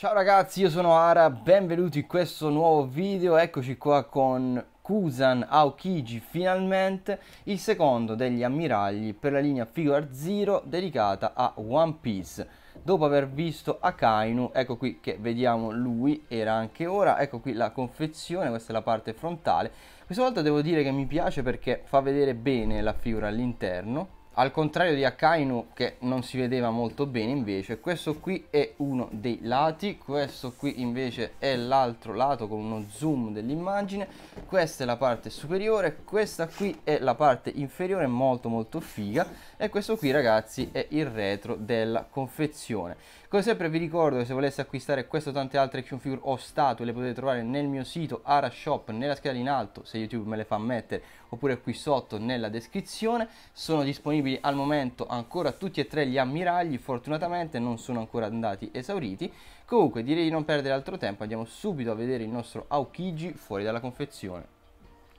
Ciao ragazzi, io sono Ara, benvenuti in questo nuovo video, eccoci qua con Kusan Aokiji finalmente, il secondo degli ammiragli per la linea Figure Zero dedicata a One Piece. Dopo aver visto Akainu, ecco qui che vediamo lui, era anche ora, ecco qui la confezione, questa è la parte frontale. Questa volta devo dire che mi piace perché fa vedere bene la figura all'interno, al contrario di Akainu che non si vedeva molto bene invece questo qui è uno dei lati questo qui invece è l'altro lato con uno zoom dell'immagine questa è la parte superiore questa qui è la parte inferiore molto molto figa e questo qui ragazzi è il retro della confezione come sempre vi ricordo che se voleste acquistare questo tante altre action figure o statue le potete trovare nel mio sito Ara Shop nella scheda in alto se YouTube me le fa mettere oppure qui sotto nella descrizione sono disponibili disponibili al momento ancora tutti e tre gli ammiragli, fortunatamente non sono ancora andati esauriti. Comunque direi di non perdere altro tempo, andiamo subito a vedere il nostro Aukiji fuori dalla confezione.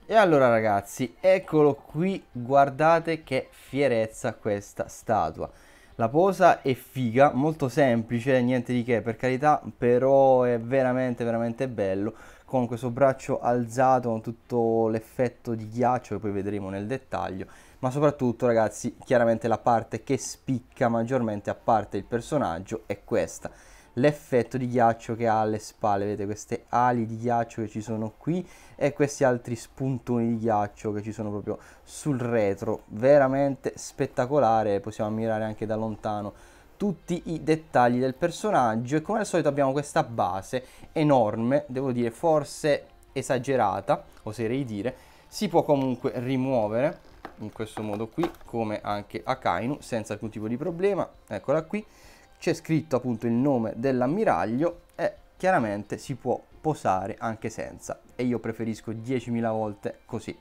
E allora ragazzi, eccolo qui, guardate che fierezza questa statua. La posa è figa, molto semplice, niente di che per carità, però è veramente veramente bello con questo braccio alzato, con tutto l'effetto di ghiaccio che poi vedremo nel dettaglio ma soprattutto ragazzi chiaramente la parte che spicca maggiormente a parte il personaggio è questa l'effetto di ghiaccio che ha alle spalle, vedete queste ali di ghiaccio che ci sono qui e questi altri spuntoni di ghiaccio che ci sono proprio sul retro, veramente spettacolare, possiamo ammirare anche da lontano tutti i dettagli del personaggio e come al solito abbiamo questa base enorme, devo dire forse esagerata, oserei dire, si può comunque rimuovere in questo modo qui come anche Akainu senza alcun tipo di problema eccola qui c'è scritto appunto il nome dell'ammiraglio e chiaramente si può posare anche senza e io preferisco 10.000 volte così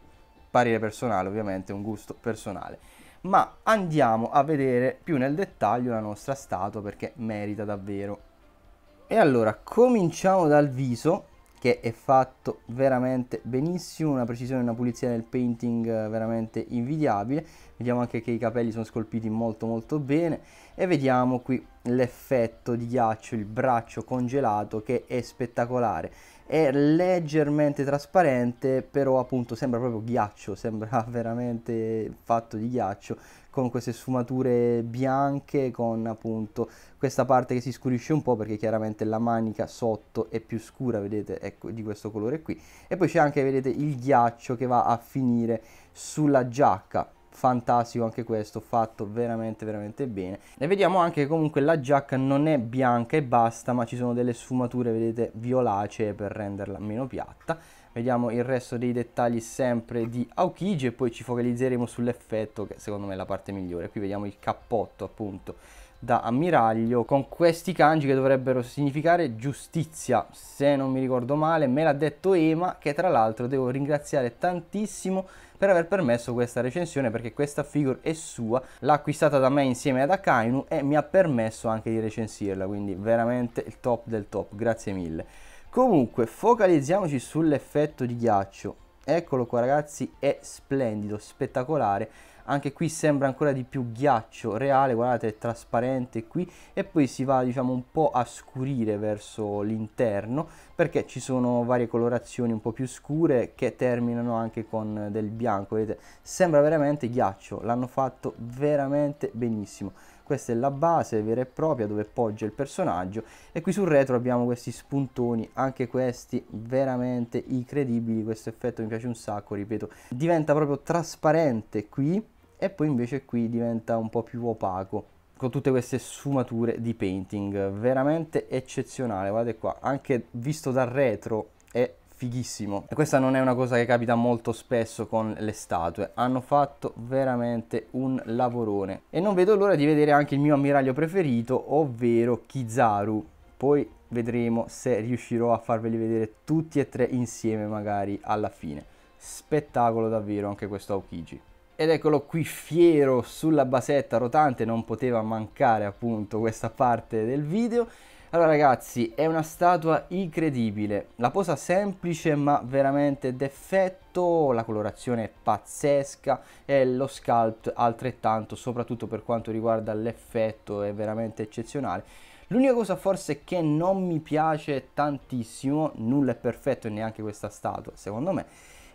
parere personale ovviamente un gusto personale ma andiamo a vedere più nel dettaglio la nostra statua perché merita davvero e allora cominciamo dal viso che è fatto veramente benissimo, una precisione, e una pulizia nel painting eh, veramente invidiabile vediamo anche che i capelli sono scolpiti molto molto bene e vediamo qui l'effetto di ghiaccio, il braccio congelato che è spettacolare è leggermente trasparente però appunto sembra proprio ghiaccio sembra veramente fatto di ghiaccio con queste sfumature bianche con appunto questa parte che si scurisce un po' perché chiaramente la manica sotto è più scura vedete ecco di questo colore qui e poi c'è anche vedete il ghiaccio che va a finire sulla giacca fantastico anche questo fatto veramente veramente bene e vediamo anche che comunque la giacca non è bianca e basta ma ci sono delle sfumature vedete violacee per renderla meno piatta vediamo il resto dei dettagli sempre di Aokiji e poi ci focalizzeremo sull'effetto che secondo me è la parte migliore qui vediamo il cappotto appunto da ammiraglio con questi kanji che dovrebbero significare giustizia, se non mi ricordo male, me l'ha detto Ema che tra l'altro devo ringraziare tantissimo per aver permesso questa recensione perché questa figure è sua, l'ha acquistata da me insieme ad Akainu e mi ha permesso anche di recensirla, quindi veramente il top del top, grazie mille. Comunque, focalizziamoci sull'effetto di ghiaccio. Eccolo qua ragazzi, è splendido, spettacolare anche qui sembra ancora di più ghiaccio reale guardate è trasparente qui e poi si va diciamo un po' a scurire verso l'interno perché ci sono varie colorazioni un po' più scure che terminano anche con del bianco vedete sembra veramente ghiaccio l'hanno fatto veramente benissimo questa è la base vera e propria dove poggia il personaggio e qui sul retro abbiamo questi spuntoni anche questi veramente incredibili questo effetto mi piace un sacco ripeto diventa proprio trasparente qui e poi invece qui diventa un po' più opaco con tutte queste sfumature di painting veramente eccezionale guardate qua anche visto dal retro è fighissimo e questa non è una cosa che capita molto spesso con le statue hanno fatto veramente un lavorone e non vedo l'ora di vedere anche il mio ammiraglio preferito ovvero Kizaru poi vedremo se riuscirò a farveli vedere tutti e tre insieme magari alla fine spettacolo davvero anche questo Aokiji ed eccolo qui fiero sulla basetta rotante, non poteva mancare appunto questa parte del video. Allora ragazzi, è una statua incredibile, la posa semplice ma veramente d'effetto, la colorazione è pazzesca e lo sculpt altrettanto, soprattutto per quanto riguarda l'effetto è veramente eccezionale. L'unica cosa forse che non mi piace tantissimo, nulla è perfetto e neanche questa statua secondo me,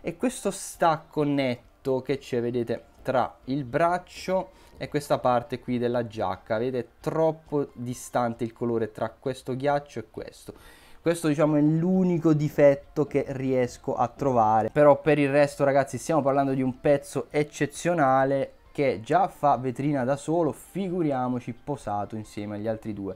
è questo stacco netto contatto che c'è, vedete, tra il braccio e questa parte qui della giacca. Vedete, troppo distante il colore tra questo ghiaccio e questo. Questo diciamo è l'unico difetto che riesco a trovare. Però per il resto ragazzi stiamo parlando di un pezzo eccezionale che già fa vetrina da solo, figuriamoci posato insieme agli altri due.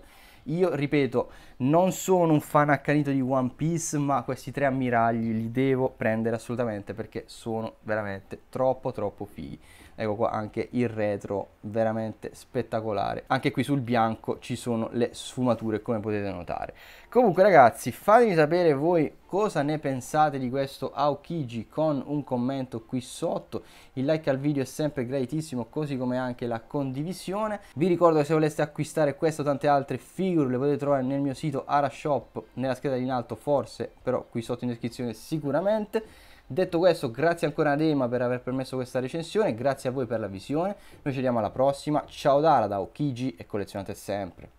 Io ripeto, non sono un fan accanito di One Piece, ma questi tre ammiragli li devo prendere assolutamente perché sono veramente troppo troppo fighi. Ecco qua anche il retro, veramente spettacolare. Anche qui sul bianco ci sono le sfumature come potete notare. Comunque ragazzi, fatemi sapere voi cosa ne pensate di questo Aokiji con un commento qui sotto il like al video è sempre gratissimo così come anche la condivisione vi ricordo che se voleste acquistare questo o tante altre figure le potete trovare nel mio sito Arashop nella scheda in alto forse però qui sotto in descrizione sicuramente detto questo grazie ancora a Dema per aver permesso questa recensione grazie a voi per la visione noi ci vediamo alla prossima ciao Dara da Aokiji e collezionate sempre